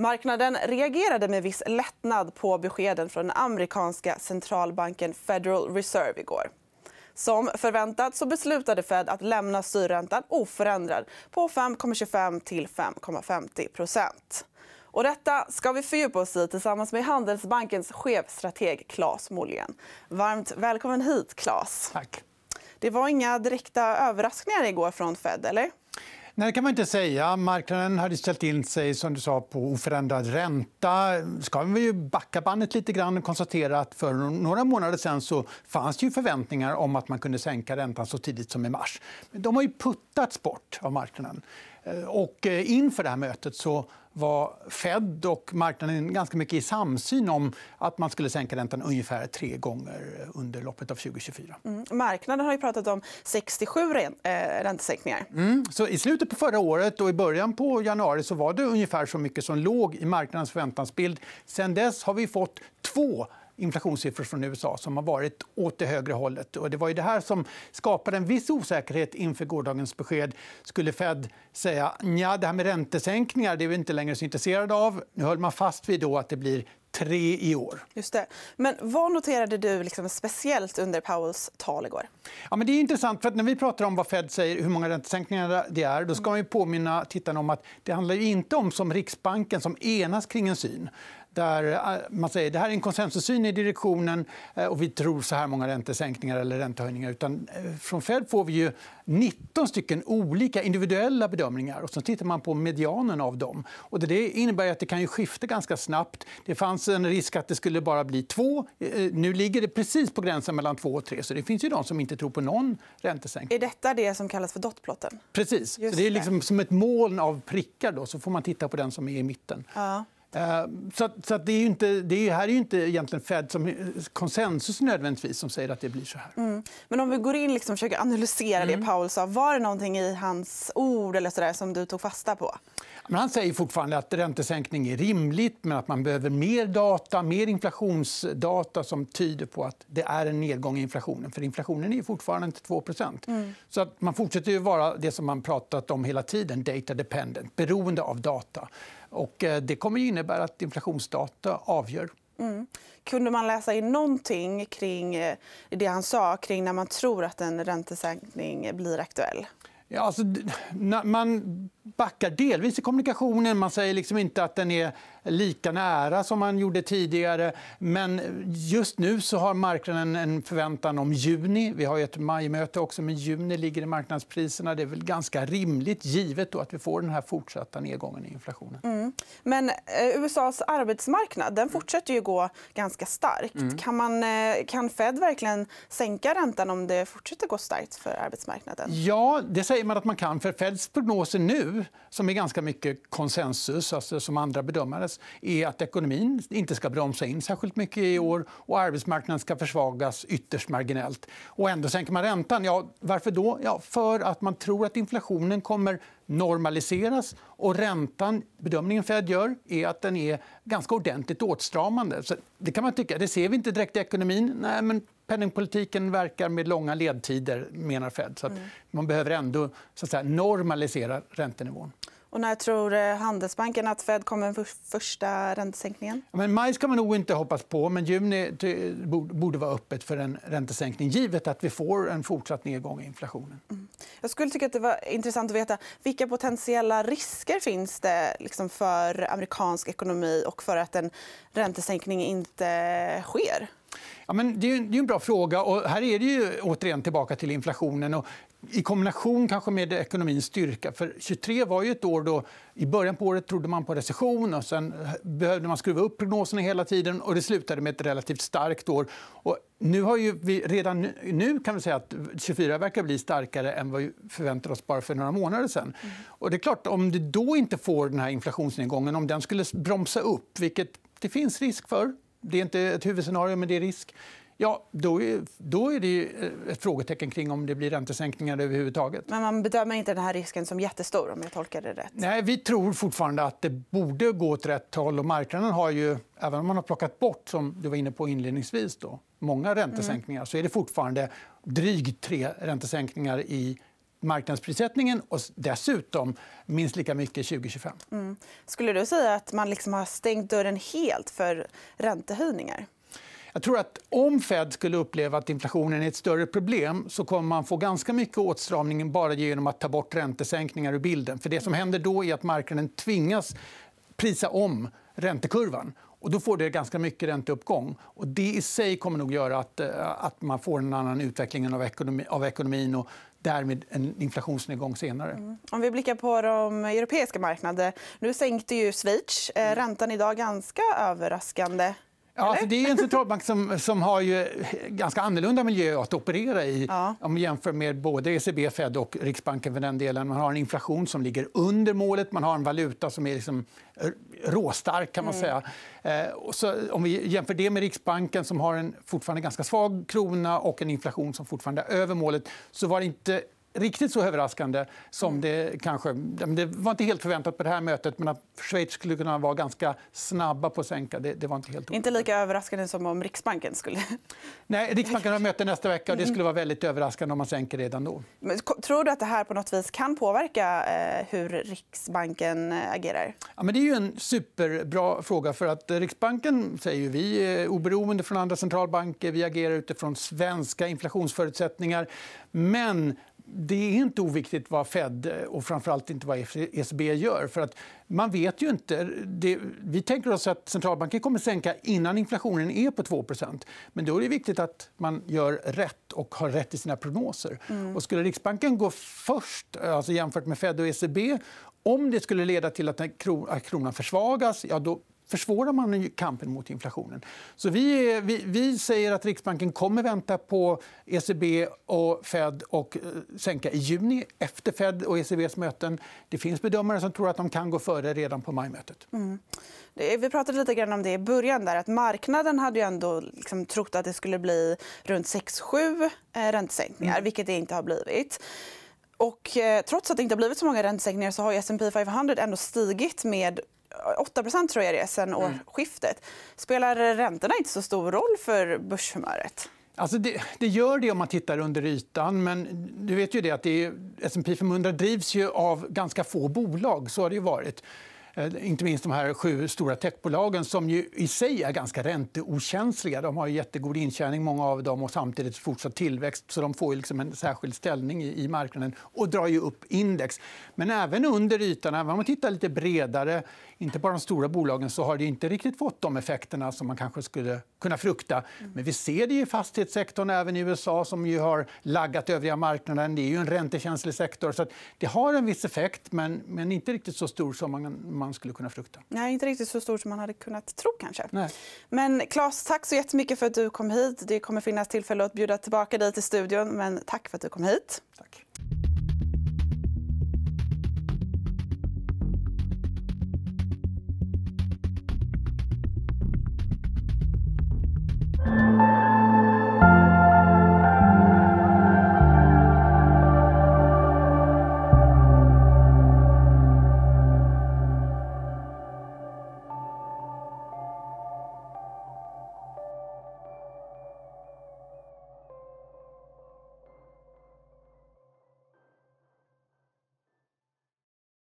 Marknaden reagerade med viss lättnad på beskeden från den amerikanska centralbanken Federal Reserve igår. Som förväntat så beslutade Fed att lämna styrräntan oförändrad på 5,25 till 5,50 och Detta ska vi fördjupa oss i tillsammans med Handelsbankens chefstrateg Claes Molén. Varmt välkommen hit, Claes. Tack. Det var inga direkta överraskningar igår från Fed, eller? Nej, det kan man inte säga. Marknaden hade ställt in sig som du sa, på oförändrad ränta. Ska vi ju backa bandet lite grann och konstatera att för några månader sen fanns det ju förväntningar om att man kunde sänka räntan så tidigt som i mars. Men de har ju puttats bort av marknaden. Eh, och eh, inför det här mötet så var Fed och marknaden ganska mycket i samsyn om att man skulle sänka räntan ungefär tre gånger under loppet av 2024. Mm. Marknaden har ju pratat om 67 eh, räntesänkningar. Mm. Så I slutet på förra året och i början på januari så var det ungefär så mycket som låg i marknadens förväntansbild. Sen dess har vi fått två inflationssiffror från USA som har varit åt det högre hållet. Och det var ju det här som skapade en viss osäkerhet inför gårdagens besked. Skulle Fed säga att det här med räntesänkningar det är vi inte längre så intresserade av. Nu höll man fast vid då att det blir tre i år. Just det. Men vad noterade du liksom speciellt under Powells tal igår? Ja, men det är intressant. för När vi pratar om vad Fed säger, hur många räntesänkningar det är då ska man påminna tittarna om att det handlar inte om som Riksbanken som enas kring en syn där eh, man säger det här är en konsensussyn i direktionen eh, och vi tror så här många räntesänkningar eller räntehöjningar. Utan eh, från Fed får vi ju 19 stycken olika individuella bedömningar och så tittar man på medianen av dem. Och det innebär att det kan ju skifta ganska snabbt. Det fanns fanns en risk att det skulle bara bli två. Eh, nu ligger det precis på gränsen mellan två och tre. Så det finns ju de som inte tror på någon räntesänkning. Är detta det som kallas för dotplotten? Precis. så det är liksom som ett moln av prickar. Då, så får man titta på den som är i mitten. Ja. Eh, så, så det är inte, det här är ju inte egentligen Fed som konsensus nödvändigtvis som säger att det blir så här. Mm. Men om vi går in liksom, och försöker analysera mm. det Paul sa. Var det någonting i hans ord eller så där, som du tog fasta på? Men han säger fortfarande att räntesänkning är rimligt men att man behöver mer data, mer inflationsdata som tyder på att det är en nedgång i inflationen. För inflationen är fortfarande inte 2 mm. Så att man fortsätter ju vara det som man pratat om hela tiden, data dependent, beroende av data. Och eh, det kommer att innebära att inflationsdata avgör. Mm. Kunde man läsa in någonting kring eh, det han sa kring när man tror att en räntesänkning blir aktuell? Ja, alltså, man backar delvis i kommunikationen. Man säger liksom inte att den är lika nära som man gjorde tidigare. Men just nu så har marknaden en förväntan om juni. Vi har ett majmöte också, men juni ligger i marknadspriserna. Det är väl ganska rimligt, givet då att vi får den här fortsatta nedgången i inflationen. Mm. Men eh, USAs arbetsmarknad den fortsätter ju gå ganska starkt. Mm. Kan, man, eh, kan Fed verkligen sänka räntan om det fortsätter gå starkt för arbetsmarknaden? Ja, det säger man att man kan. För Feds prognoser nu som är ganska mycket konsensus, alltså som andra bedömares, är att ekonomin inte ska bromsa in särskilt mycket i år och arbetsmarknaden ska försvagas ytterst marginellt. Och ändå sänker man räntan. Ja, varför då? Ja, för att man tror att inflationen kommer normaliseras. Och räntan, bedömningen Fed gör, är att den är ganska ordentligt åtstramande. Så det kan man tycka. Det ser vi inte direkt i ekonomin. Nej, men penningpolitiken verkar med långa ledtider, menar Fed. Så mm. Man behöver ändå så att säga, normalisera räntenivån. Och när tror eh, Handelsbanken att Fed kommer med första räntesänkningen? Men maj ska man nog inte hoppas på, men juni borde vara öppet för en räntesänkning givet att vi får en fortsatt nedgång i inflationen. Mm. Jag skulle tycka att Det var intressant att veta vilka potentiella risker finns det liksom för amerikansk ekonomi och för att en räntesänkning inte sker. Ja, men det är, ju, det är en bra fråga. och Här är det ju återigen tillbaka till inflationen. Och i kombination kanske med ekonomins styrka. För 23 var ju ett år då i början på året trodde man på recession och sen behövde man skruva upp prognoserna hela tiden och det slutade med ett relativt starkt år. Och nu har ju vi, redan nu kan vi säga att 24 verkar bli starkare än vad vi förväntade oss bara för några månader sen. Mm. om du då inte får den här inflationsnedgången, om den skulle bromsa upp, vilket det finns risk för det är inte ett huvudscenario, men det är risk. Ja, då är, då är det eh, ett frågetecken kring om det blir räntesänkningar överhuvudtaget. Men man bedömer inte den här risken som jättestor om jag tolkar det rätt? Nej, vi tror fortfarande att det borde gå åt rätt håll. Och marknaden har ju, även om man har plockat bort, som du var inne på inledningsvis, då, många räntesänkningar mm. så är det fortfarande drygt tre räntesänkningar i marknadsprissättningen och dessutom minst lika mycket 2025. Mm. Skulle du säga att man liksom har stängt dörren helt för räntehöjningar? Jag tror att om Fed skulle uppleva att inflationen är ett större problem så kommer man få ganska mycket åtstramning bara genom att ta bort räntesänkningar ur bilden. För Det som händer då är att marknaden tvingas prisa om räntekurvan. Och då får det ganska mycket ränteuppgång. Och det i sig kommer nog göra att, eh, att man får en annan utveckling av, ekonomi, av ekonomin. Och därmed en inflationsnedgång senare. Mm. Om vi blickar på de europeiska marknaderna. Nu sänkte ju Schweiz eh, mm. räntan idag ganska överraskande. Ja, alltså det är en centralbank som, som har ju ganska annorlunda miljö att operera i ja. om man jämför med både ECB, Fed och Riksbanken. för den delen. Man har en inflation som ligger under målet, man har en valuta som är liksom råstark. kan man mm. säga. Mm. Så om vi jämför det med Riksbanken som har en fortfarande ganska svag krona och en inflation som fortfarande är över målet så var det inte riktigt så överraskande som mm. det kanske... Det var inte helt förväntat på det här mötet, men att Schweiz skulle kunna vara ganska snabba på att sänka, det, var inte helt Inte lika överraskande som om Riksbanken skulle... Nej, Riksbanken har möte nästa vecka och det mm. skulle vara väldigt överraskande om man sänker redan då. Men, tror du att det här på något vis kan påverka eh, hur Riksbanken eh, agerar? Ja, men det är ju en superbra fråga. för att Riksbanken säger ju vi är oberoende från andra centralbanker. Vi agerar utifrån svenska inflationsförutsättningar. Men det är inte oviktigt vad Fed eh, och framförallt inte vad ECB gör. För att man vet ju inte. Det, vi tänker oss att centralbanken kommer sänka innan inflationen är på 2 Men då är det viktigt att man gör rätt och har rätt i sina prognoser. Mm. Och skulle Riksbanken gå först eh, alltså jämfört med Fed och ECB om det skulle leda till att kronan försvagas ja, då försvårar man kampen mot inflationen. Så vi, är, vi, vi, säger att Riksbanken kommer vänta på ECB och Fed och eh, sänka i juni efter Fed och ECBs möten. Det finns bedömare som tror att de kan gå före redan på majmötet. Mm. Vi pratade lite grann om det i början. Där, att Marknaden hade ju ändå liksom trott att det skulle bli runt 6-7 eh, räntesänkningar, mm. vilket det inte har blivit. Och, eh, trots att det inte har blivit så många räntesänkningar så har S&P 500 ändå stigit med 8 tror jag det är sen mm. årsskiftet. Spelar räntorna inte så stor roll för börshumöret? Alltså det, det, gör det om man tittar under ytan. Men du vet ju det att S&P 500 drivs ju av ganska få bolag. Så har det ju varit. Eh, inte minst de här sju stora techbolagen som ju i sig är ganska ränteokänsliga. De har ju jättegod intjäning, många av dem, och samtidigt fortsatt tillväxt. Så de får ju liksom en särskild ställning i marknaden och drar ju upp index. Men även under ytan, även om man tittar lite bredare, inte bara de stora bolagen, så har det inte riktigt fått de effekterna som man kanske skulle kunna frukta. Mm. Men vi ser det i fastighetssektorn, även i USA som ju har laggat övriga marknaden. Det är ju en räntekänslig sektor. så Det har en viss effekt, men, men inte riktigt så stor som man man skulle kunna frukta. Nej, inte riktigt så stor som man hade kunnat tro kanske. Nej. Men Claes, tack så jättemycket för att du kom hit. Det kommer finnas tillfälle att bjuda tillbaka dig till studion, men tack för att du kom hit. Tack.